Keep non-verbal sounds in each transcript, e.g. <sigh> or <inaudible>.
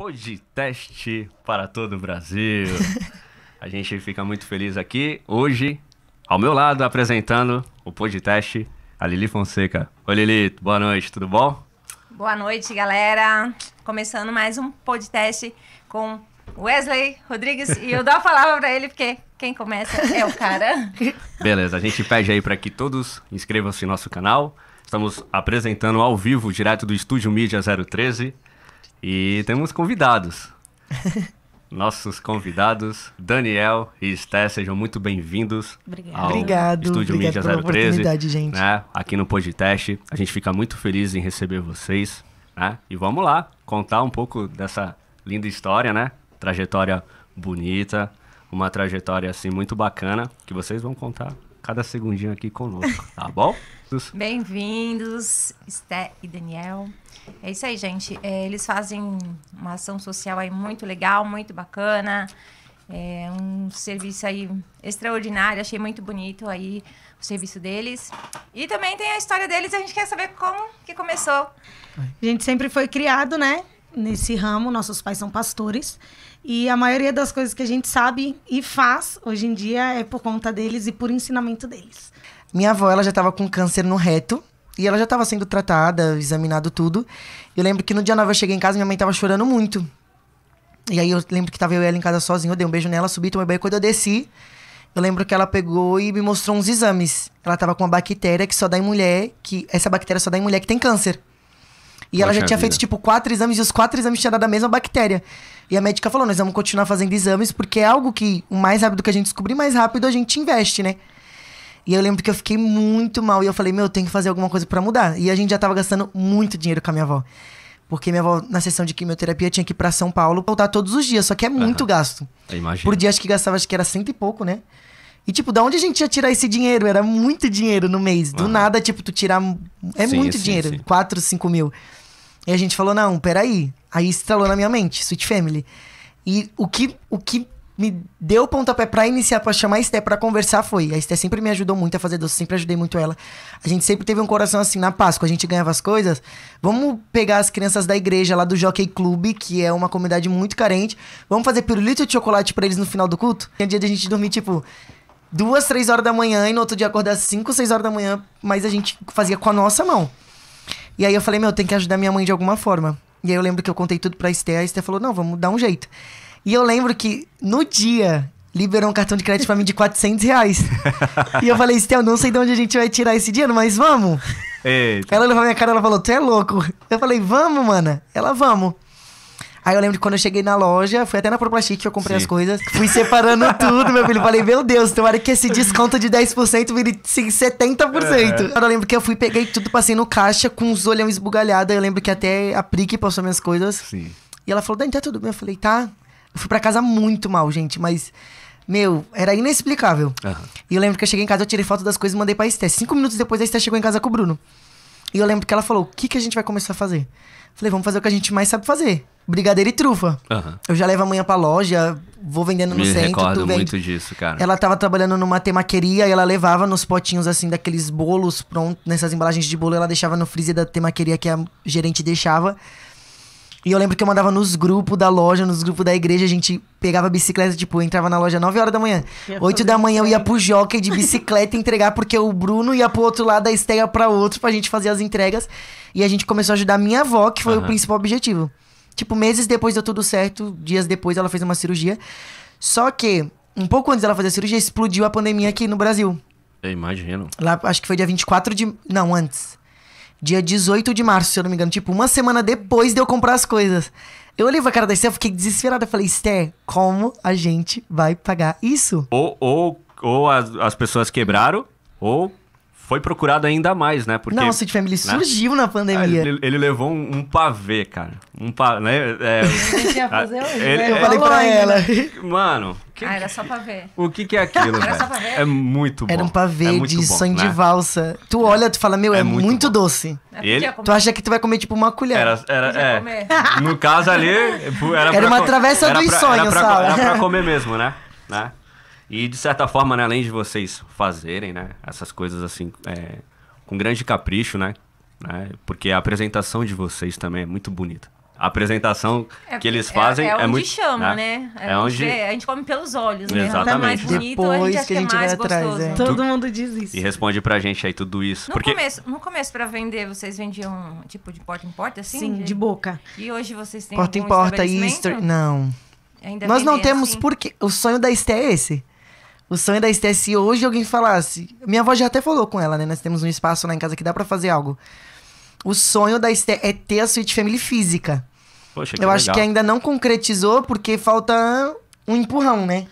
podcast para todo o Brasil. <laughs> a gente fica muito feliz aqui hoje, ao meu lado, apresentando o podcast, a Lili Fonseca. Oi, Lili, boa noite, tudo bom? Boa noite, galera. Começando mais um podcast com Wesley Rodrigues e eu dou a palavra para ele porque quem começa é o cara. <laughs> Beleza, a gente pede aí para que todos inscrevam-se no nosso canal. Estamos apresentando ao vivo, direto do Estúdio Mídia 013. E temos convidados. <laughs> Nossos convidados, Daniel e Esté, sejam muito bem-vindos. Obrigado. Ao obrigado. Estúdio obrigado Mídia pela oportunidade, gente. Né? Aqui no podcast. A gente fica muito feliz em receber vocês. Né? E vamos lá, contar um pouco dessa linda história, né? Trajetória bonita, uma trajetória assim muito bacana que vocês vão contar cada segundinho aqui conosco, tá bom? <laughs> Bem-vindos, Esté e Daniel. É isso aí, gente. É, eles fazem uma ação social aí muito legal, muito bacana. É um serviço aí extraordinário, achei muito bonito aí o serviço deles. E também tem a história deles, a gente quer saber como que começou. A gente sempre foi criado, né, nesse ramo, nossos pais são pastores. E a maioria das coisas que a gente sabe e faz hoje em dia é por conta deles e por ensinamento deles. Minha avó, ela já estava com câncer no reto. E ela já estava sendo tratada, examinado tudo. Eu lembro que no dia 9 eu cheguei em casa, minha mãe estava chorando muito. E aí eu lembro que estava eu e ela em casa sozinha, eu dei um beijo nela, subi, tomei banho. Quando eu desci, eu lembro que ela pegou e me mostrou uns exames. Ela estava com uma bactéria que só dá em mulher, que essa bactéria só dá em mulher que tem câncer. E ela já tinha feito, tipo, quatro exames e os quatro exames tinham dado a mesma bactéria. E a médica falou: nós vamos continuar fazendo exames, porque é algo que o mais rápido que a gente descobrir, mais rápido a gente investe, né? E eu lembro que eu fiquei muito mal e eu falei: meu, eu tenho que fazer alguma coisa para mudar. E a gente já tava gastando muito dinheiro com a minha avó. Porque minha avó, na sessão de quimioterapia, tinha que ir pra São Paulo voltar todos os dias, só que é muito uhum. gasto. Imagina. Por dia acho que gastava, acho que era cento e pouco, né? E, tipo, da onde a gente ia tirar esse dinheiro? Era muito dinheiro no mês. Do uhum. nada, tipo, tu tirar. É sim, muito sim, dinheiro. Sim. cinco mil. E a gente falou, não, peraí. Aí estralou na minha mente, Sweet Family. E o que, o que me deu o pontapé pra iniciar, pra chamar a Esté pra conversar foi. A Esté sempre me ajudou muito a fazer doce, sempre ajudei muito ela. A gente sempre teve um coração assim, na Páscoa, a gente ganhava as coisas. Vamos pegar as crianças da igreja lá do Jockey Club, que é uma comunidade muito carente. Vamos fazer pirulito de chocolate pra eles no final do culto? Tem dia de a gente dormir, tipo, duas, três horas da manhã e no outro dia acordar cinco, seis horas da manhã, mas a gente fazia com a nossa mão. E aí eu falei, meu, tem que ajudar minha mãe de alguma forma. E aí eu lembro que eu contei tudo pra Esté, a Esté falou, não, vamos dar um jeito. E eu lembro que no dia liberou um cartão de crédito pra mim de 400 reais. e eu falei, Esté, eu não sei de onde a gente vai tirar esse dinheiro, mas vamos. Eita. Ela olhou pra minha cara, ela falou, tu é louco. Eu falei, vamos, mana. Ela, vamos. Aí eu lembro que quando eu cheguei na loja, fui até na Proplastic que eu comprei Sim. as coisas. Fui separando <laughs> tudo, meu filho. Falei, meu Deus, tomara que esse desconto de 10% vire 70%. É. Eu lembro que eu fui, peguei tudo, passei no caixa com os olhões esbugalhados. Eu lembro que até a Pri que passou minhas coisas. Sim. E ela falou, Dani, tá tudo bem? Eu falei, tá. Eu fui pra casa muito mal, gente, mas... Meu, era inexplicável. Uhum. E eu lembro que eu cheguei em casa, eu tirei foto das coisas e mandei pra Esté. Cinco minutos depois, a Esté chegou em casa com o Bruno. E eu lembro que ela falou, o que, que a gente vai começar a fazer? Falei, vamos fazer o que a gente mais sabe fazer. Brigadeiro e trufa. Uhum. Eu já levo amanhã pra loja, vou vendendo no Me centro. Eu recordo muito disso, cara. Ela tava trabalhando numa temaqueria e ela levava nos potinhos, assim, daqueles bolos prontos, nessas embalagens de bolo, ela deixava no freezer da temaqueria que a gerente deixava. E eu lembro que eu mandava nos grupos da loja, nos grupos da igreja, a gente pegava bicicleta, tipo, entrava na loja 9 horas da manhã. 8 da manhã eu ia pro jockey de bicicleta <laughs> entregar, porque o Bruno ia pro outro lado da esteia pra outro, pra gente fazer as entregas. E a gente começou a ajudar minha avó, que foi uhum. o principal objetivo. Tipo, meses depois deu tudo certo, dias depois ela fez uma cirurgia. Só que, um pouco antes dela fazer a cirurgia, explodiu a pandemia aqui no Brasil. Eu imagino. Lá, acho que foi dia 24 de. Não, antes dia 18 de março, se eu não me engano. Tipo, uma semana depois de eu comprar as coisas. Eu olhei pra cara da Esther, fiquei desesperada. Eu falei, Esther, como a gente vai pagar isso? Ou, ou, ou as, as pessoas quebraram, ou foi procurado ainda mais, né? Porque, Nossa, de Family né? surgiu na pandemia. É, ele, ele levou um, um, pavê, cara. Um pavê, né? É, <laughs> ele, né? É eu falei pra longe, ela. Mano... Que, ah, era só pavê. O que, que é aquilo, Era só pavê? É muito bom. Era um pavê é de bom, sangue né? de valsa. Tu é. olha, tu fala, meu, é, é muito, muito doce. Ele... Tu acha que tu vai comer, tipo, uma colher. Era, era é. No caso ali... Era, era uma travessa dos sonhos, sabe? Era pra comer mesmo, né? Né? <laughs> E de certa forma, né, além de vocês fazerem, né, essas coisas assim é, com grande capricho, né, né, porque a apresentação de vocês também é muito bonita. A apresentação é, que eles é, fazem é, é, é muito chama, né? né? É, é, onde a gente come pelos olhos, né? É Exatamente. Tá mais bonito, Depois a gente que a gente vai atrás, é. Todo mundo diz isso. E responde pra gente aí tudo isso, no porque começo, no começo para vender vocês vendiam tipo de porta em porta assim? Sim, de, de boca. E hoje vocês têm porta em porta e não. Ainda Nós não temos assim? porque o sonho da Esté é esse. O sonho da Esté, é se hoje alguém falasse. Minha avó já até falou com ela, né? Nós temos um espaço lá em casa que dá para fazer algo. O sonho da Esté é ter a Sweet Family física. Poxa, que Eu legal. acho que ainda não concretizou porque falta um empurrão, né?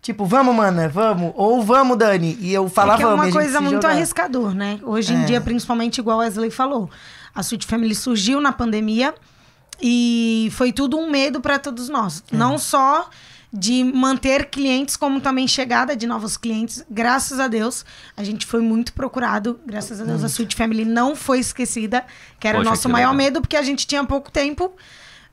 Tipo, vamos, mana, vamos. Ou vamos, Dani. E eu falava, é vamos. É, é uma coisa muito arriscador, né? Hoje é. em dia, principalmente, igual a Wesley falou. A Suite Family surgiu na pandemia e foi tudo um medo para todos nós. É. Não só de manter clientes, como também chegada de novos clientes. Graças a Deus, a gente foi muito procurado. Graças a Deus, a Sweet Family não foi esquecida, que era o nosso maior legal. medo, porque a gente tinha pouco tempo.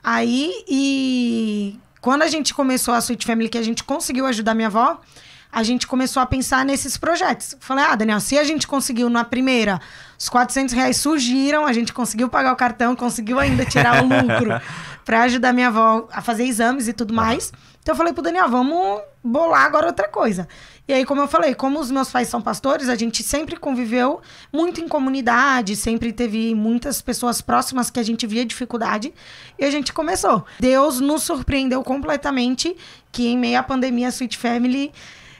Aí, e quando a gente começou a Sweet Family, que a gente conseguiu ajudar minha avó, a gente começou a pensar nesses projetos. Falei, ah, Daniel, se a gente conseguiu na primeira, os 400 reais surgiram, a gente conseguiu pagar o cartão, conseguiu ainda tirar o lucro. <laughs> pra ajudar minha avó a fazer exames e tudo mais. Então eu falei pro Daniel, vamos bolar agora outra coisa. E aí, como eu falei, como os meus pais são pastores, a gente sempre conviveu muito em comunidade, sempre teve muitas pessoas próximas que a gente via dificuldade, e a gente começou. Deus nos surpreendeu completamente que em meio à pandemia a Sweet Family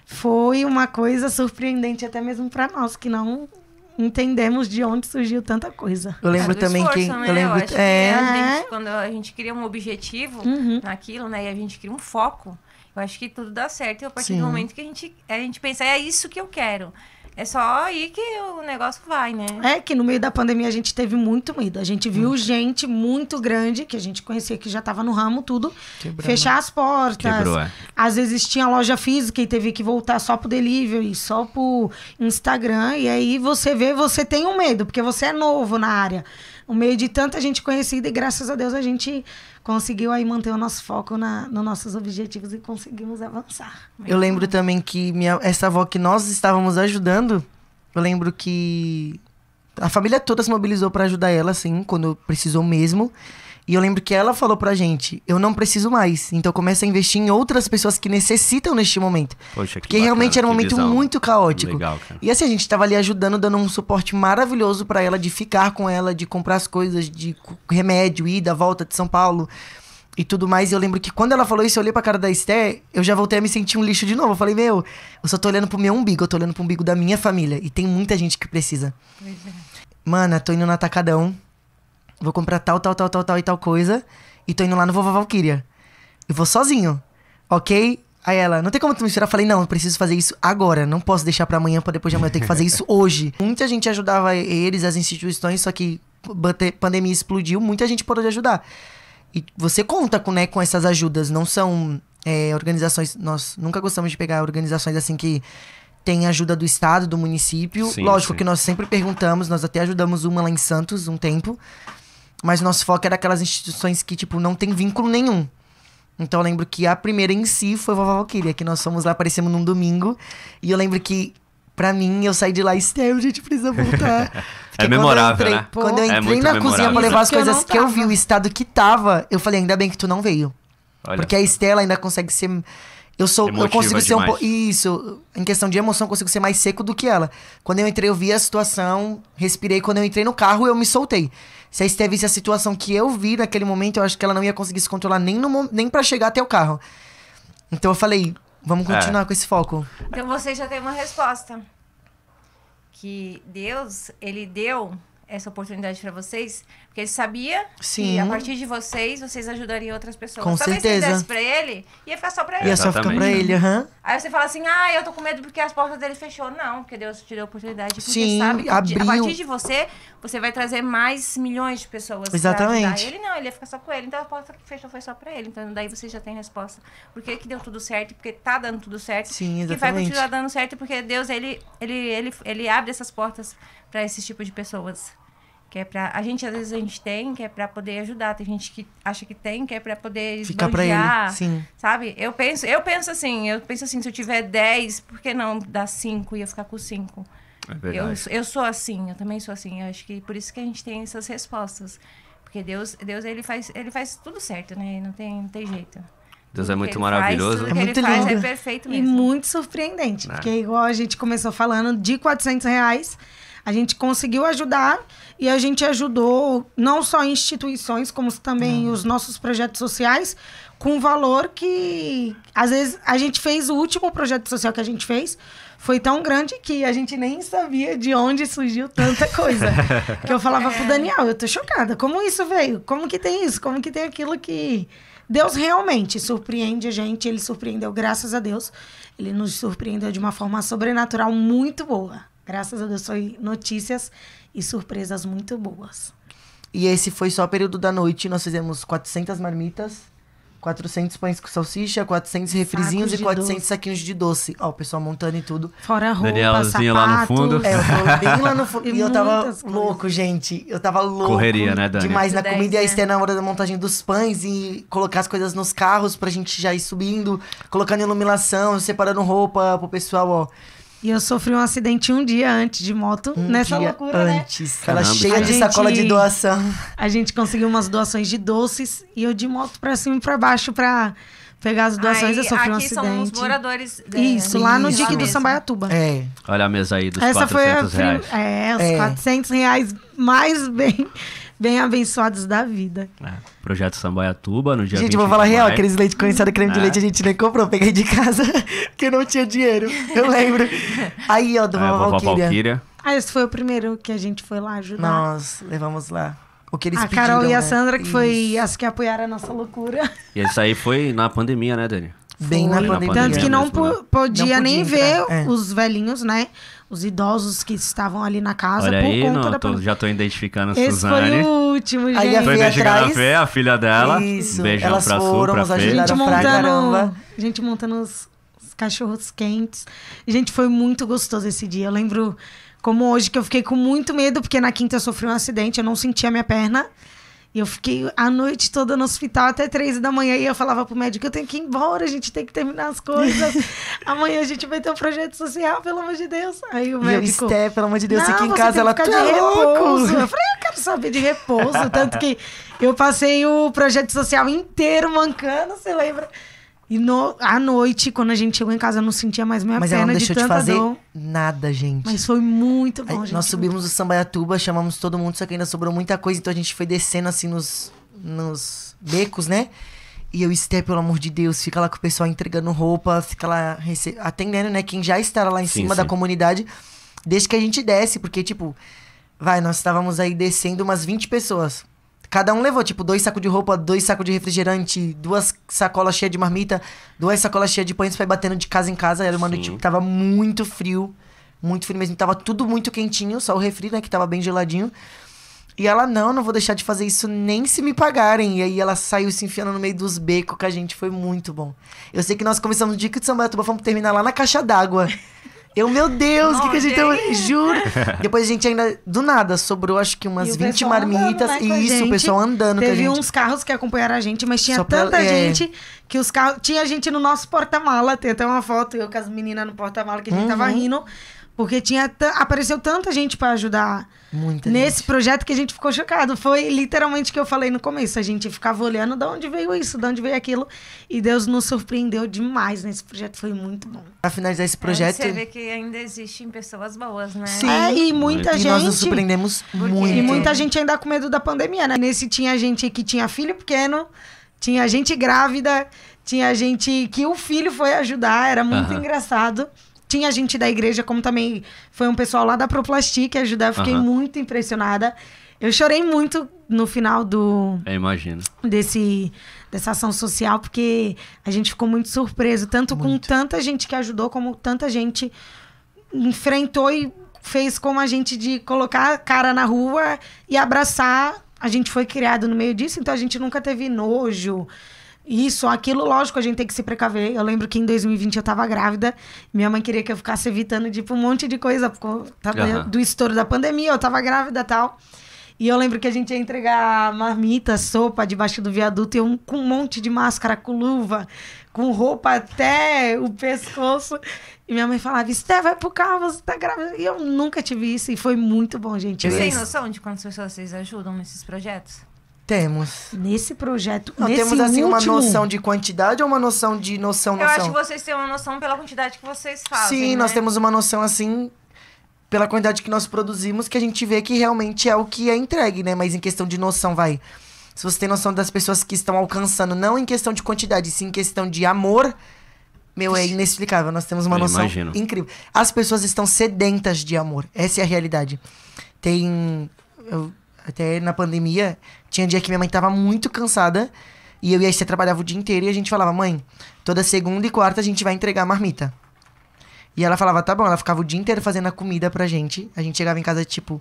foi uma coisa surpreendente até mesmo para nós que não entendemos de onde surgiu tanta coisa. Eu lembro é também esforço, que né? eu lembro eu é... que a gente, quando a gente cria um objetivo uhum. naquilo, né, e a gente cria um foco, eu acho que tudo dá certo e a partir Sim. do momento que a gente a gente pensa é isso que eu quero. É só aí que o negócio vai, né? É que no meio da pandemia a gente teve muito medo. A gente viu hum. gente muito grande, que a gente conhecia que já estava no ramo, tudo, Quebrou, fechar né? as portas. Quebrou, é. Às vezes tinha loja física e teve que voltar só pro delivery, só pro Instagram. E aí você vê, você tem um medo, porque você é novo na área no meio de tanta gente conhecida e graças a Deus a gente conseguiu aí manter o nosso foco na, nos nossos objetivos e conseguimos avançar. Eu lembro é. também que minha, essa avó que nós estávamos ajudando, eu lembro que a família toda se mobilizou para ajudar ela, assim, quando precisou mesmo. E eu lembro que ela falou pra gente: eu não preciso mais. Então começa a investir em outras pessoas que necessitam neste momento. Poxa, que Porque bacana, realmente era um momento visão. muito caótico. Legal, cara. E assim, a gente tava ali ajudando, dando um suporte maravilhoso para ela de ficar com ela, de comprar as coisas, de remédio, ir da volta de São Paulo e tudo mais. E eu lembro que quando ela falou isso, eu olhei pra cara da Esté, eu já voltei a me sentir um lixo de novo. Eu falei, meu, eu só tô olhando pro meu umbigo, eu tô olhando pro umbigo da minha família. E tem muita gente que precisa. Pois é. Mana, tô indo no Atacadão vou comprar tal, tal, tal, tal, tal e tal coisa. E tô indo lá no Vovó Valkyria. E vou sozinho. Ok? Aí ela, não tem como tu misturar? Eu falei, não, preciso fazer isso agora. Não posso deixar para amanhã, pra depois de amanhã. Eu tenho que fazer isso hoje. <laughs> Muita gente ajudava eles, as instituições, só que pandemia explodiu, muita gente parou de ajudar. E você conta com, né, com essas ajudas. Não são é, organizações... Nós nunca gostamos de pegar organizações assim que tem ajuda do estado, do município. Sim, Lógico sim. que nós sempre perguntamos. Nós até ajudamos uma lá em Santos um tempo. Mas nosso foco era aquelas instituições que, tipo, não tem vínculo nenhum. Então eu lembro que a primeira em si foi Vovó Valkyria, que nós fomos lá, aparecemos num domingo. E eu lembro que, pra mim, eu saí de lá, Estel, a gente precisa voltar. <laughs> é memorável, entrei, né? Quando eu é entrei é na memorável. cozinha pra levar as coisas que, que eu vi, o estado que tava, eu falei, ainda bem que tu não veio. Olha. Porque a Estela ainda consegue ser. Eu sou. Emotiva eu consigo ser demais. um pouco. Isso. Em questão de emoção, eu consigo ser mais seco do que ela. Quando eu entrei, eu vi a situação, respirei. Quando eu entrei no carro, eu me soltei. Se a Esther visse a situação que eu vi naquele momento, eu acho que ela não ia conseguir se controlar nem, nem para chegar até o carro. Então eu falei, vamos é. continuar é. com esse foco. Então você já tem uma resposta. Que Deus, ele deu essa oportunidade para vocês, porque ele sabia Sim. que a partir de vocês, vocês ajudariam outras pessoas. Com Talvez certeza. se desse pra ele, ia ficar só pra ele. Ia só ficar pra ele, aham. Uhum. Aí você fala assim, ah, eu tô com medo porque as portas dele fechou. Não, porque Deus te deu a oportunidade. Porque Sim, sabe que abriu. a partir de você, você vai trazer mais milhões de pessoas Exatamente. Ele não, ele ia ficar só com ele. Então a porta que fechou foi só pra ele. Então daí você já tem resposta. Por que que deu tudo certo, porque tá dando tudo certo. Sim, exatamente. E vai continuar dando certo, porque Deus, ele, ele, ele, ele abre essas portas para esse tipo de pessoas. Que é para a gente às vezes a gente tem, que é para poder ajudar. Tem gente que acha que tem, que é para poder Ficar para ele, sim. Sabe? Eu penso, eu penso assim, eu penso assim, se eu tiver 10, por que não dar 5 e eu ficar com 5? É eu, eu sou assim, eu também sou assim. Eu acho que por isso que a gente tem essas respostas. Porque Deus, Deus ele faz, ele faz tudo certo, né? Não tem, não tem jeito. Deus é muito maravilhoso. é muito é lindo. É perfeito mesmo. E muito surpreendente. Não. Né? Porque é igual a gente começou falando de 400 reais a gente conseguiu ajudar e a gente ajudou não só instituições, como também uhum. os nossos projetos sociais, com valor que às vezes a gente fez o último projeto social que a gente fez foi tão grande que a gente nem sabia de onde surgiu tanta coisa. <laughs> que eu falava pro é. Daniel, eu tô chocada, como isso veio? Como que tem isso? Como que tem aquilo que Deus realmente surpreende a gente, ele surpreendeu graças a Deus. Ele nos surpreendeu de uma forma sobrenatural muito boa. Graças a Deus foi notícias e surpresas muito boas. E esse foi só o período da noite. Nós fizemos 400 marmitas, 400 pães com salsicha, 400 refrizinhos e 400 doce. saquinhos de doce. Ó, o pessoal montando e tudo. Fora a roupa, Danielazinha lá no fundo. É, eu tô bem lá no fundo. <laughs> e, e eu tava coisas. louco, gente. Eu tava louco. Correria, né, Dani? Demais na 10, comida. Né? E aí, né? você na hora da montagem dos pães e colocar as coisas nos carros pra gente já ir subindo, colocando iluminação, separando roupa pro pessoal, ó e eu sofri um acidente um dia antes de moto, um nessa loucura, né? antes. né? Ela Caramba, cheia de sacola de doação. A gente conseguiu umas doações de doces e eu de moto pra cima e pra baixo pra pegar as doações, aí, eu sofri um acidente. são os moradores. É, isso, né? lá no DIC do Sambaiatuba. É. Olha a mesa aí dos Essa 400 foi a, reais. É, os é. 400 reais mais bem bem abençoados da vida. É. Projeto Samboiatuba, no dia Gente, vou falar real, aqueles leite condensado, creme é. de leite, a gente nem comprou, peguei de casa, porque <laughs> não tinha dinheiro, eu lembro. Aí, ó, do é, Vovó Valkyria. Ah, esse foi o primeiro que a gente foi lá ajudar. Nós levamos lá o que eles a pediram, Carol e a né? Sandra, que foi as que apoiaram a nossa loucura. E isso aí foi na pandemia, né, Dani? Bem na pandemia. na pandemia. Tanto que não, mesmo, né? podia, não podia nem entrar. ver é. os velhinhos, né? os idosos que estavam ali na casa Olha por aí, conta não, da... tô, já tô identificando a Esse Suzane. Esse foi o último, gente. Aí a identificando a Fê, a filha dela. Isso. beijão Elas pra Su, pra Gente pra montando, gente montando os, cachorros quentes. Gente, foi muito gostoso esse dia. Eu lembro como hoje que eu fiquei com muito medo, porque na quinta eu sofri um acidente, eu não sentia a minha perna. E eu fiquei a noite toda no hospital até três da manhã e eu falava pro médico, eu tenho que ir embora, a gente tem que terminar as coisas. <laughs> Amanhã a gente vai ter um projeto social, pelo amor de Deus. Aí o médico. E pelo amor de Deus, aqui em casa ela tá de repouso. Eu falei, ah, eu quero saber de repouso. Tanto que eu passei o projeto social inteiro mancando, você lembra? E no, à noite, quando a gente chegou em casa, eu não sentia mais minha Mas perna ela não deixou de, de fazer dor. nada, gente. Mas foi muito bom, gente. Nós subimos o Sambaiatuba, chamamos todo mundo, só que ainda sobrou muita coisa. Então a gente foi descendo, assim, nos, nos becos, né? E eu, Esté, pelo amor de Deus, fica lá com o pessoal entregando roupa, fica lá rece... atendendo, né? Quem já está lá em sim, cima sim. da comunidade, desde que a gente desce. Porque, tipo, vai, nós estávamos aí descendo umas 20 pessoas. Cada um levou, tipo, dois sacos de roupa, dois sacos de refrigerante, duas sacolas cheias de marmita, duas sacolas cheias de pães, foi batendo de casa em casa. Era uma noite que tava muito frio, muito frio mesmo. Tava tudo muito quentinho, só o refri, né, que tava bem geladinho. E ela, não, não vou deixar de fazer isso nem se me pagarem. E aí ela saiu se enfiando no meio dos becos com a gente, foi muito bom. Eu sei que nós começamos de Sambatuba, fomos terminar lá na caixa d'água. <laughs> Eu, meu Deus, o que, que a gente tem? Juro. Depois a gente ainda, do nada, sobrou acho que umas 20 marmitas. Andando, né, isso, o pessoal andando. Teve gente... uns carros que acompanharam a gente, mas tinha Só tanta pra... É. gente é. que os carros. Tinha gente no nosso porta-mala. Tem até uma foto eu com as meninas no porta-mala que a gente uhum. tava rindo. Porque tinha apareceu tanta gente para ajudar Muita nesse gente. projeto que a gente ficou chocado. Foi literalmente o que eu falei no começo. A gente ficava olhando de onde veio isso, de onde veio aquilo. E Deus nos surpreendeu demais nesse projeto. Foi muito bom. Pra finalizar esse é, projeto. É, você vê que ainda existem pessoas boas, né? Sim, é, e muita muito. gente. E nós nos surpreendemos muito. E muita gente ainda com medo da pandemia, né? Nesse tinha gente que tinha filho pequeno, tinha gente grávida, tinha gente que o filho foi ajudar. Era muito engraçado tinha gente da igreja, como também foi um pessoal lá da Proplastic que ajudar. Eu fiquei uhum. muito impressionada. Eu chorei muito no final do. Eu imagino. Desse, dessa ação social, porque a gente ficou muito surpreso, tanto muito. com tanta gente que ajudou, como tanta gente enfrentou e fez como a gente de colocar a cara na rua e abraçar. A gente foi criado no meio disso, então a gente nunca teve nojo. Isso, aquilo, lógico, a gente tem que se precaver. Eu lembro que em 2020 eu tava grávida, minha mãe queria que eu ficasse evitando, tipo, um monte de coisa por uhum. do estouro da pandemia, eu tava grávida e tal. E eu lembro que a gente ia entregar marmita, sopa debaixo do viaduto e um, com um monte de máscara, com luva, com roupa até o pescoço. E minha mãe falava, Esté, vai pro carro, você tá grávida. E eu nunca tive isso e foi muito bom, gente. Vocês têm noção de quantas pessoas vocês ajudam nesses projetos? Temos. Nesse projeto, Não, nesse temos assim último... uma noção de quantidade ou uma noção de noção, noção? Eu acho que vocês têm uma noção pela quantidade que vocês fazem, Sim, né? nós temos uma noção assim pela quantidade que nós produzimos que a gente vê que realmente é o que é entregue, né? Mas em questão de noção, vai. Se você tem noção das pessoas que estão alcançando, não em questão de quantidade, sim em questão de amor, meu, é inexplicável. Nós temos uma Eu noção imagino. incrível. As pessoas estão sedentas de amor. Essa é a realidade. Tem. Eu até na pandemia, tinha um dia que minha mãe tava muito cansada. E eu e a Esther trabalhava o dia inteiro e a gente falava, mãe, toda segunda e quarta a gente vai entregar a marmita. E ela falava, tá bom, ela ficava o dia inteiro fazendo a comida pra gente. A gente chegava em casa, tipo,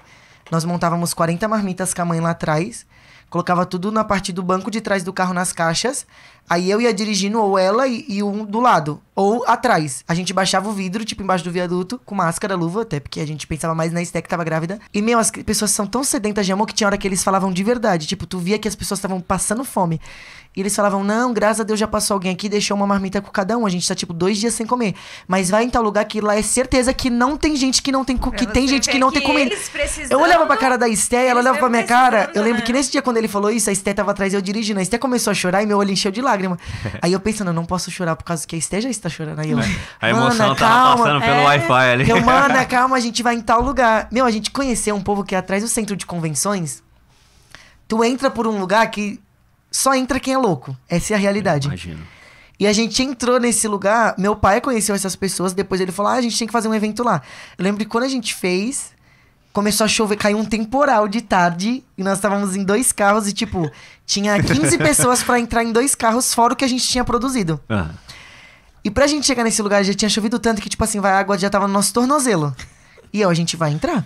nós montávamos 40 marmitas com a mãe lá atrás colocava tudo na parte do banco de trás do carro nas caixas. Aí eu ia dirigindo, ou ela e, e, um do lado, ou atrás. A gente baixava o vidro, tipo, embaixo do viaduto, com máscara, luva, até porque a gente pensava mais na Esté que tava grávida. E, meu, as pessoas são tão sedentas de amor que tinha hora que eles falavam de verdade. Tipo, tu via que as pessoas estavam passando fome. E eles falavam, não, graças a Deus já passou alguém aqui, deixou uma marmita com cada um. A gente tá, tipo, dois dias sem comer. Mas vai em tal lugar que lá é certeza que não tem gente que não tem que tem gente que não tem comida. Eu olhava pra cara da Esté, ela olhava pra minha cara. Eu lembro né? que nesse dia quando ele falou isso, a Esté tava atrás eu dirigindo. A Esté começou a chorar e meu olho encheu de lágrima. <laughs> aí eu pensando, eu não posso chorar por causa que a Esté já está chorando. Aí eu, é, a emoção tava passando pelo é. Wi-Fi ali. Eu, mana, <laughs> calma, a gente vai em tal lugar. Meu, a gente conheceu um povo que é atrás do centro de convenções. Tu entra por um lugar que só entra quem é louco. Essa é a realidade. Imagina. imagino. E a gente entrou nesse lugar. Meu pai conheceu essas pessoas. Depois ele falou: ah, a gente tem que fazer um evento lá. Eu lembro que quando a gente fez, começou a chover, caiu um temporal de tarde. E nós estávamos em dois carros e, tipo, tinha 15 <laughs> pessoas para entrar em dois carros, fora o que a gente tinha produzido. Uhum. E pra gente chegar nesse lugar, já tinha chovido tanto que, tipo assim, a água já tava no nosso tornozelo. E eu, a gente vai entrar.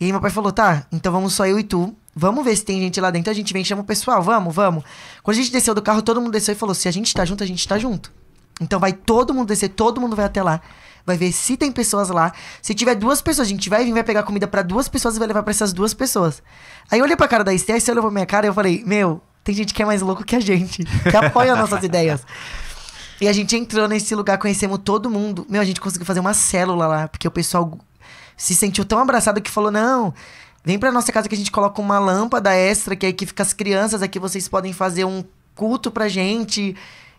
E aí meu pai falou: tá, então vamos só eu e tu Vamos ver se tem gente lá dentro. A gente vem, chama o pessoal, vamos, vamos. Quando a gente desceu do carro, todo mundo desceu e falou: se a gente tá junto, a gente tá junto. Então vai todo mundo descer, todo mundo vai até lá. Vai ver se tem pessoas lá. Se tiver duas pessoas, a gente vai vir, vai pegar comida para duas pessoas e vai levar para essas duas pessoas. Aí eu olhei pra cara da Esté, se olhou pra minha cara e eu falei: Meu, tem gente que é mais louco que a gente, que apoia nossas ideias. E a gente entrou nesse lugar, conhecemos todo mundo. Meu, a gente conseguiu fazer uma célula lá, porque o pessoal se sentiu tão abraçado que falou: Não, Vem pra nossa casa que a gente coloca uma lâmpada extra, que é aí que fica as crianças, aqui é vocês podem fazer um culto pra gente.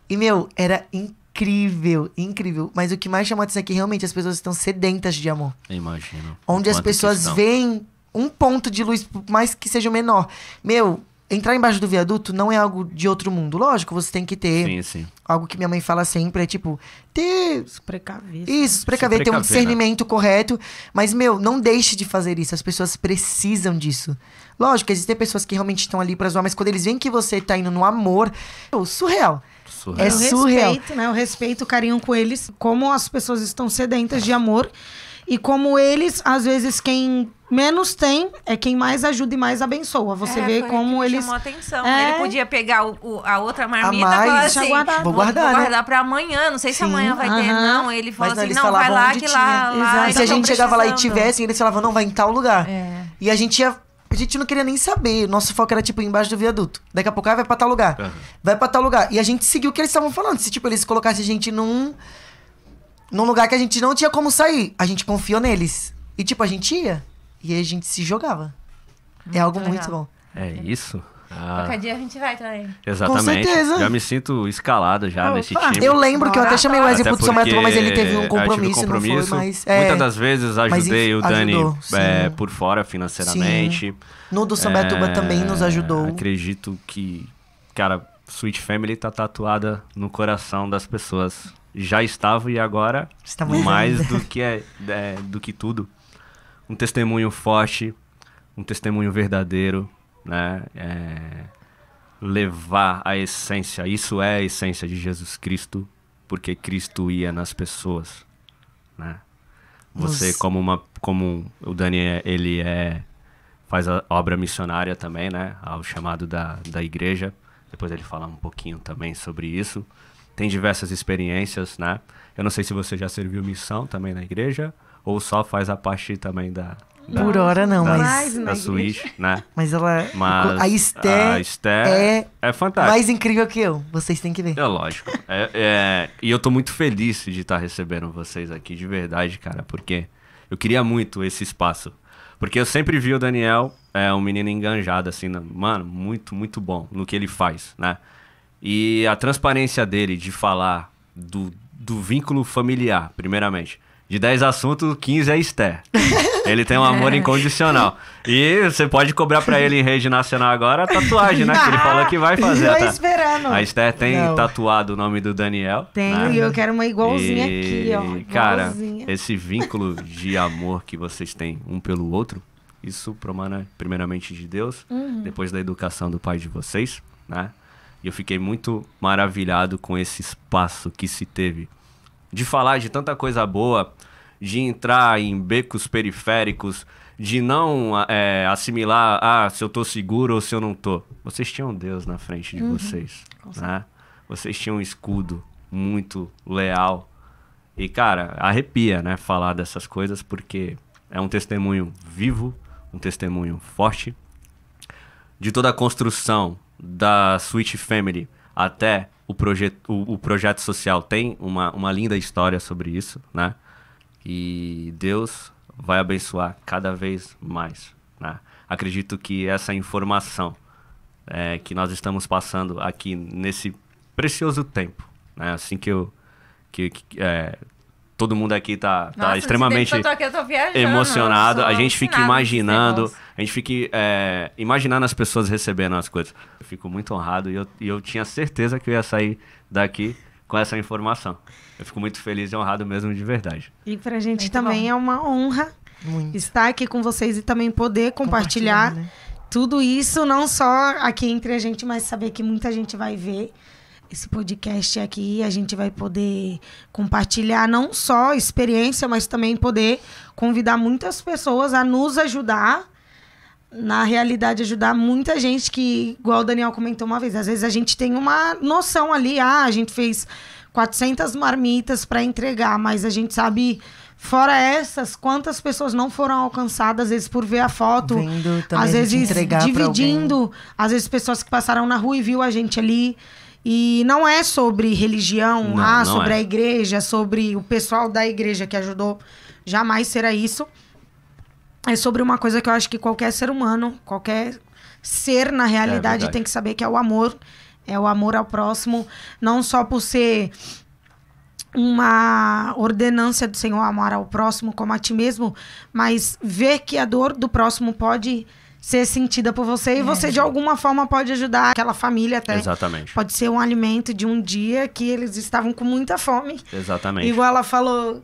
E, meu, era incrível, incrível. Mas o que mais chamou é aqui, realmente, as pessoas estão sedentas de amor. Imagino. Onde Quanto as pessoas veem um ponto de luz, por mais que seja menor. Meu, entrar embaixo do viaduto não é algo de outro mundo. Lógico, você tem que ter. Sim, sim. Algo que minha mãe fala sempre é tipo, ter. Se precaver. Isso, se precaver, ter um né? discernimento né? correto. Mas, meu, não deixe de fazer isso. As pessoas precisam disso. Lógico, existem pessoas que realmente estão ali pra zoar, mas quando eles veem que você tá indo no amor, é surreal. surreal. É o surreal. Respeito, né? O respeito, o carinho com eles. Como as pessoas estão sedentas de amor. E como eles, às vezes, quem menos tem é quem mais ajuda e mais abençoa. Você é, vê como eles. Chamou atenção. É... Ele podia pegar o, o, a outra marmita a mais, e falar assim: guardar. Vou guardar, vou, guardar né? para amanhã. Não sei se amanhã vai uh -huh. ter, não. Ele falou assim: não, vai lá que tinha. lá. lá e se a tá gente chegava lá e tivesse, eles falavam: não, vai em tal lugar. É. E a gente ia. A gente não queria nem saber. Nosso foco era, tipo, embaixo do viaduto. Daqui a pouco, ah, vai pra tal lugar. Uhum. Vai pra tal lugar. E a gente seguiu o que eles estavam falando. Se, tipo, eles colocassem a gente num num lugar que a gente não tinha como sair. A gente confiou neles. E tipo, a gente ia e a gente se jogava. É muito é algo legal. muito bom. É isso? Ah. Qualquer dia a gente vai também. Exatamente. Com certeza. Já me sinto escalada já Opa. nesse time. Eu lembro que eu até chamei o Wesley pro Somato, mas ele teve um compromisso, compromisso não foi mais. É, muitas das vezes ajudei o Dani ajudou, é, por fora financeiramente. Sim. No do Sombatuba é, também nos ajudou. Acredito que, cara, Sweet Family tá tatuada no coração das pessoas já estava e agora Está mais, mais do que é, é, do que tudo um testemunho forte um testemunho verdadeiro né é, levar a essência isso é a essência de Jesus Cristo porque Cristo ia nas pessoas né você Nossa. como uma como o Dani ele é faz a obra missionária também né ao chamado da, da igreja depois ele fala um pouquinho também sobre isso tem diversas experiências, né? Eu não sei se você já serviu missão também na igreja ou só faz a parte também da. da Por hora não, da, mas. Da Switch, né? Mas ela. Mas a Esther. A Esther é, é fantástica. Mais incrível que eu. Vocês têm que ver. É lógico. é, é, e eu tô muito feliz de estar tá recebendo vocês aqui, de verdade, cara, porque eu queria muito esse espaço. Porque eu sempre vi o Daniel, é um menino enganjado, assim, mano, muito, muito bom no que ele faz, né? E a transparência dele de falar do, do vínculo familiar, primeiramente. De 10 assuntos, 15 é Esther. <laughs> Ele tem um amor é. incondicional. E você pode cobrar para ele em rede nacional agora a tatuagem, né? Que ele falou que vai fazer. Tô tá? esperando. A Esther tem Não. tatuado o nome do Daniel. Tenho, né? e eu quero uma igualzinha e... aqui, ó. Igualzinha. Cara, esse vínculo de amor que vocês têm um pelo outro, isso promana primeiramente de Deus, uhum. depois da educação do pai de vocês, né? E eu fiquei muito maravilhado com esse espaço que se teve. De falar de tanta coisa boa, de entrar em becos periféricos, de não é, assimilar, ah, se eu tô seguro ou se eu não tô. Vocês tinham Deus na frente de uhum. vocês, né? Vocês tinham um escudo muito leal. E, cara, arrepia, né, falar dessas coisas, porque é um testemunho vivo, um testemunho forte de toda a construção da Switch Family até o, projeto, o, o, projeto social tem uma, uma linda história sobre isso, né? E Deus vai abençoar cada vez mais. Né? Acredito que essa informação é, que nós estamos passando aqui nesse precioso tempo, né? assim que eu que, que é, todo mundo aqui tá, tá Nossa, tá extremamente aqui, emocionado. A gente fica imaginando, a gente fica é, imaginando as pessoas recebendo as coisas. Eu fico muito honrado e eu, e eu tinha certeza que eu ia sair daqui com essa informação. Eu fico muito feliz e honrado mesmo de verdade. E pra gente muito também bom. é uma honra muito. estar aqui com vocês e também poder compartilhar, compartilhar né? tudo isso, não só aqui entre a gente, mas saber que muita gente vai ver esse podcast aqui. A gente vai poder compartilhar não só experiência, mas também poder convidar muitas pessoas a nos ajudar. Na realidade, ajudar muita gente que, igual o Daniel comentou uma vez, às vezes a gente tem uma noção ali, ah, a gente fez 400 marmitas para entregar, mas a gente sabe Fora essas, quantas pessoas não foram alcançadas, às vezes por ver a foto, Vendo, às vezes dividindo, às vezes pessoas que passaram na rua e viu a gente ali. E não é sobre religião, não, ah, não sobre é. a igreja, sobre o pessoal da igreja que ajudou. Jamais será isso. É sobre uma coisa que eu acho que qualquer ser humano, qualquer ser na realidade é tem que saber que é o amor. É o amor ao próximo, não só por ser uma ordenância do Senhor amar ao próximo como a ti mesmo, mas ver que a dor do próximo pode ser sentida por você e é. você de alguma forma pode ajudar aquela família até. Exatamente. Pode ser um alimento de um dia que eles estavam com muita fome. Exatamente. Igual ela falou,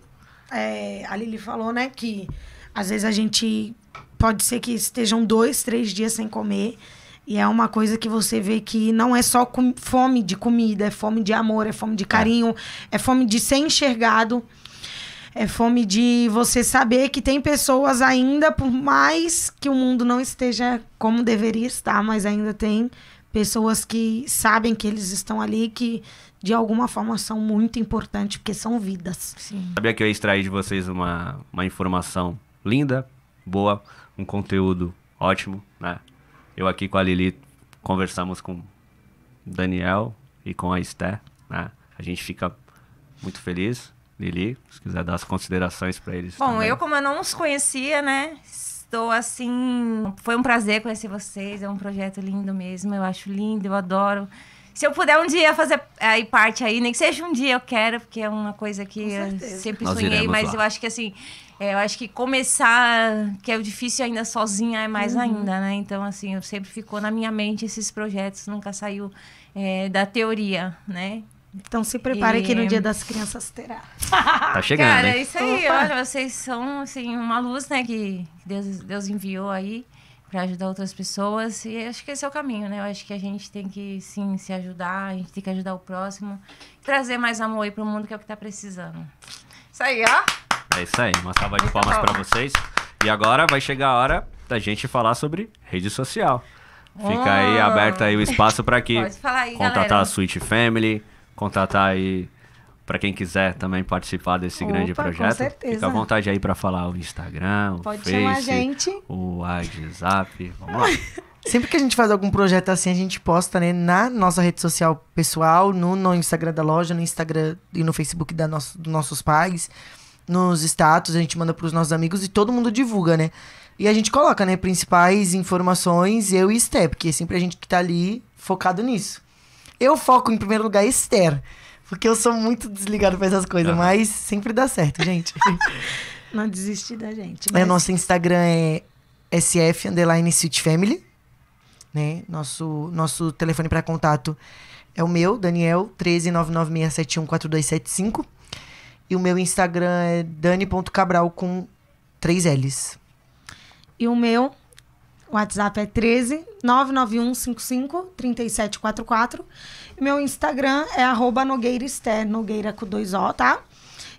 é, a Lili falou, né, que às vezes a gente pode ser que estejam dois, três dias sem comer. E é uma coisa que você vê que não é só fome de comida, é fome de amor, é fome de é. carinho, é, é fome de ser enxergado. É fome de você saber que tem pessoas ainda, por mais que o mundo não esteja como deveria estar, mas ainda tem pessoas que sabem que eles estão ali, que de alguma forma são muito importantes, porque são vidas. Sim. Sabia que eu ia extrair de vocês uma, uma informação linda, boa, um conteúdo ótimo, né? Eu aqui com a Lili conversamos com Daniel e com a Esté, né? A gente fica muito feliz Lili, se quiser dar as considerações para eles. Bom, também. eu como eu não os conhecia, né? Estou assim, foi um prazer conhecer vocês, é um projeto lindo mesmo, eu acho lindo, eu adoro. Se eu puder um dia fazer aí parte aí, nem que seja um dia eu quero, porque é uma coisa que eu sempre Nós sonhei, mas lá. eu acho que assim, é, eu acho que começar, que é o difícil ainda sozinha, é mais uhum. ainda, né? Então, assim, sempre ficou na minha mente esses projetos, nunca saiu é, da teoria, né? Então se prepare e... que no Dia das Crianças terá. Tá <laughs> chegando. Cara, é isso aí. Olha, vocês são assim, uma luz, né, que Deus, Deus enviou aí para ajudar outras pessoas. E acho que esse é o caminho, né? Eu acho que a gente tem que, sim, se ajudar, a gente tem que ajudar o próximo. Trazer mais amor aí pro mundo, que é o que tá precisando. Isso aí, ó. É isso aí. Uma salva de palmas para vocês. E agora vai chegar a hora da gente falar sobre rede social. Fica aí oh. aberto aí o espaço para que Pode falar aí, contatar galera. a Suite Family, contratar aí para quem quiser também participar desse Opa, grande projeto. Com certeza. Fica à vontade aí para falar o Instagram, o Pode Face, o WhatsApp. Vamos lá. Sempre que a gente faz algum projeto assim, a gente posta, né, na nossa rede social pessoal, no, no Instagram da loja, no Instagram e no Facebook da nosso, dos nossos pais, nos status, a gente manda pros nossos amigos e todo mundo divulga, né? E a gente coloca, né, principais informações, eu e Step, porque é sempre a gente que tá ali focado nisso. Eu foco em primeiro lugar Esther, porque eu sou muito desligado para essas coisas, mas sempre dá certo, gente. <laughs> não desistir da gente. É, mas... É, nosso Instagram é SF Underline City Family. Né? Nosso, nosso telefone para contato é o meu, Daniel, 13996714275. E o meu Instagram é dani.cabral com três L's. E o meu, o WhatsApp é 13 991 55 3744. Meu Instagram é arroba Nogueira Esther, Nogueira com dois O, tá?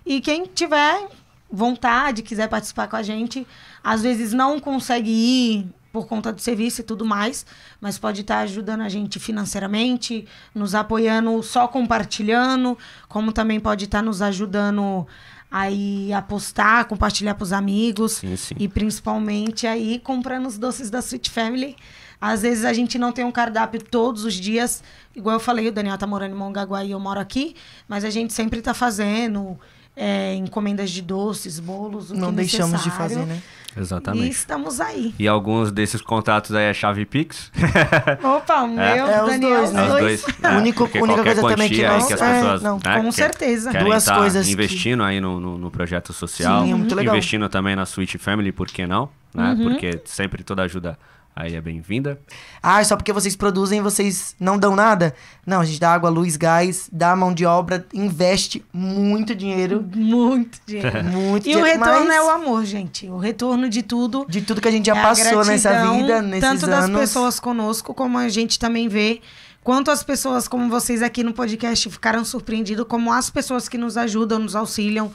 E quem tiver vontade, quiser participar com a gente, às vezes não consegue ir por conta do serviço e tudo mais, mas pode estar ajudando a gente financeiramente, nos apoiando só compartilhando, como também pode estar nos ajudando aí apostar, compartilhar para os amigos sim, sim. e principalmente aí comprando os doces da Sweet Family. Às vezes a gente não tem um cardápio todos os dias, igual eu falei, o Daniel tá morando em Mongaguá e eu moro aqui, mas a gente sempre tá fazendo é, encomendas de doces, bolos, o Não é deixamos de fazer, né? Exatamente. E estamos aí. E alguns desses contratos aí é chave Pix. <laughs> Opa, o é. meu, é, é os Daniel, dois, né? Os dois. É, Único, única coisa também que, nós, que as é, pessoas, é, não, né, com certeza. Duas tá coisas investindo que... aí no, no, no, projeto social, Sim, é muito legal. investindo também na Switch Family, por que não? Né? Uhum. Porque sempre toda ajuda Aí é bem-vinda. Ah, é só porque vocês produzem, vocês não dão nada? Não, a gente dá água, luz, gás, dá mão de obra, investe muito dinheiro. Muito dinheiro. <laughs> muito dinheiro. E o retorno mas... é o amor, gente. O retorno de tudo. De tudo que a gente já é passou gratidão, nessa vida, nesses anos. Tanto das pessoas conosco, como a gente também vê. Quanto as pessoas como vocês aqui no podcast ficaram surpreendidas, como as pessoas que nos ajudam, nos auxiliam,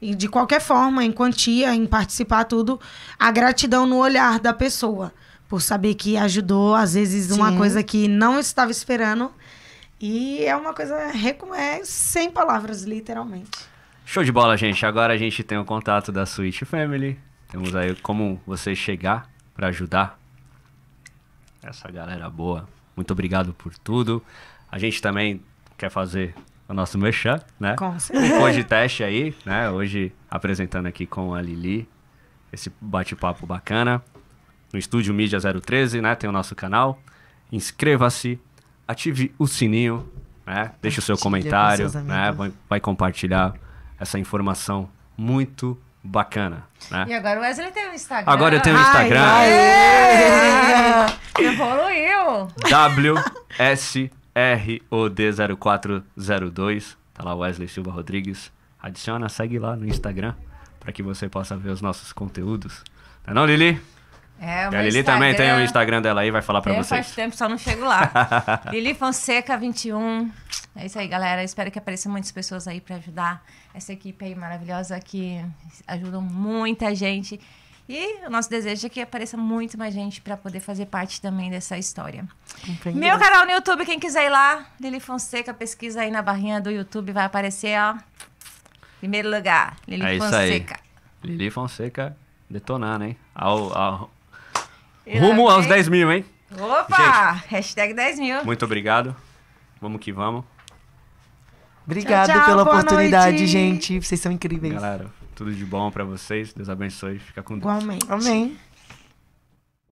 e de qualquer forma, em quantia, em participar, tudo, a gratidão no olhar da pessoa por saber que ajudou, às vezes, Sim. uma coisa que não estava esperando. E é uma coisa é sem palavras, literalmente. Show de bola, gente. Agora a gente tem o contato da Switch Family. Temos aí como você chegar para ajudar essa galera boa. Muito obrigado por tudo. A gente também quer fazer o nosso merchan, né? Com certeza. Hoje teste aí, né? Hoje apresentando aqui com a Lili esse bate-papo bacana no Estúdio Mídia 013, né? Tem o nosso canal. Inscreva-se, ative o sininho, né? Deixe o seu comentário, né? Vai, vai compartilhar essa informação muito bacana. Né? E agora o Wesley tem um Instagram. Agora eu tenho um Instagram. Ai, ai, ai. Evoluiu! WSROD0402. Tá lá o Wesley Silva Rodrigues. Adiciona, segue lá no Instagram para que você possa ver os nossos conteúdos. Não, é não Lili? É, a Lili Instagram... também tem o Instagram dela aí, vai falar para vocês. Faz tempo, só não chego lá. <laughs> Lili Fonseca 21. É isso aí, galera. Espero que apareçam muitas pessoas aí para ajudar essa equipe aí maravilhosa que ajudam muita gente. E o nosso desejo é que apareça muito mais gente para poder fazer parte também dessa história. Entendi. Meu canal no YouTube, quem quiser ir lá, Lili Fonseca, pesquisa aí na barrinha do YouTube, vai aparecer, ó. Primeiro lugar, Lili é Fonseca. Isso aí. Lili Fonseca detonando, hein? Ao, ao, Rumo aos 10 mil, hein? Opa! Gente, hashtag 10 mil. Muito obrigado. Vamos que vamos. Obrigado tchau, tchau, pela oportunidade, noite. gente. Vocês são incríveis. Galera, tudo de bom para vocês. Deus abençoe. Fica com Deus. Igualmente. Amém.